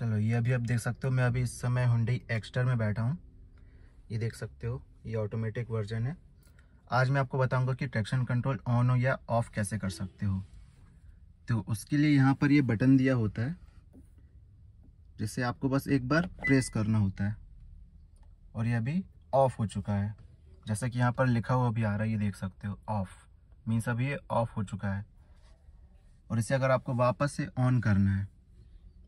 चलो ये अभी आप देख सकते हो मैं अभी इस समय हुंडई एक्स्टर में बैठा हूँ ये देख सकते हो ये ऑटोमेटिक वर्जन है आज मैं आपको बताऊंगा कि ट्रैक्शन कंट्रोल ऑन हो या ऑफ़ कैसे कर सकते हो तो उसके लिए यहाँ पर ये बटन दिया होता है जिसे आपको बस एक बार प्रेस करना होता है और ये अभी ऑफ़ हो चुका है जैसा कि यहाँ पर लिखा हुआ अभी आ रहा है ये देख सकते हो ऑफ़ मीन्स अभी ये ऑफ़ हो चुका है और इसे अगर आपको वापस से ऑन करना है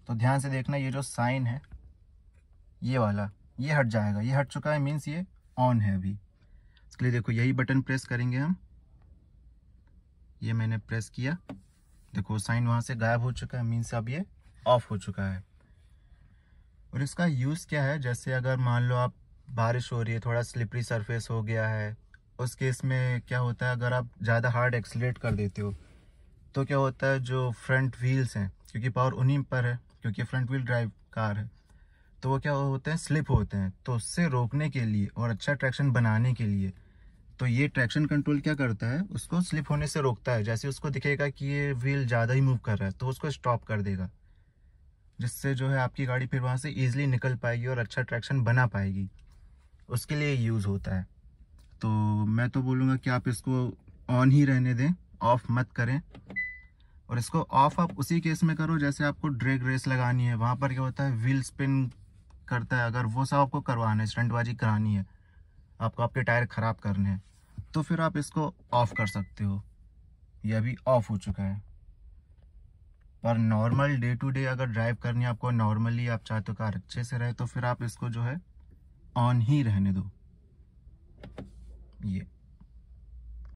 तो ध्यान से देखना ये जो साइन है ये वाला ये हट जाएगा ये हट चुका है मीन्स ये ऑन है अभी इसके लिए देखो यही बटन प्रेस करेंगे हम ये मैंने प्रेस किया देखो साइन वहाँ से गायब हो चुका है मीन्स अब ये ऑफ हो चुका है और इसका यूज़ क्या है जैसे अगर मान लो आप बारिश हो रही है थोड़ा स्लिपरी सरफेस हो गया है उस केस में क्या होता है अगर आप ज़्यादा हार्ड एक्सलेट कर देते हो तो क्या होता है जो फ्रंट व्हील्स हैं क्योंकि पावर उन्हीं पर है क्योंकि फ्रंट व्हील ड्राइव कार है तो वो क्या होते हैं स्लिप होते हैं तो उससे रोकने के लिए और अच्छा ट्रैक्शन बनाने के लिए तो ये ट्रैक्शन कंट्रोल क्या करता है उसको स्लिप होने से रोकता है जैसे उसको दिखेगा कि ये व्हील ज़्यादा ही मूव कर रहा है तो उसको स्टॉप कर देगा जिससे जो है आपकी गाड़ी फिर वहाँ से ईजिली निकल पाएगी और अच्छा ट्रैक्शन बना पाएगी उसके लिए यूज़ होता है तो मैं तो बोलूँगा कि आप इसको ऑन ही रहने दें ऑफ मत करें और इसको ऑफ आप उसी केस में करो जैसे आपको ड्रेग रेस लगानी है वहाँ पर क्या होता है व्हील स्पिन करता है अगर वो सब आपको करवाना है स्टंटबाजी करानी है आपको आपके टायर ख़राब करने हैं तो फिर आप इसको ऑफ़ कर सकते हो ये अभी ऑफ़ हो चुका है पर नॉर्मल डे टू डे अगर ड्राइव करनी है आपको नॉर्मली आप चाहते हो तो कार अच्छे से रहे तो फिर आप इसको जो है ऑन ही रहने दो ये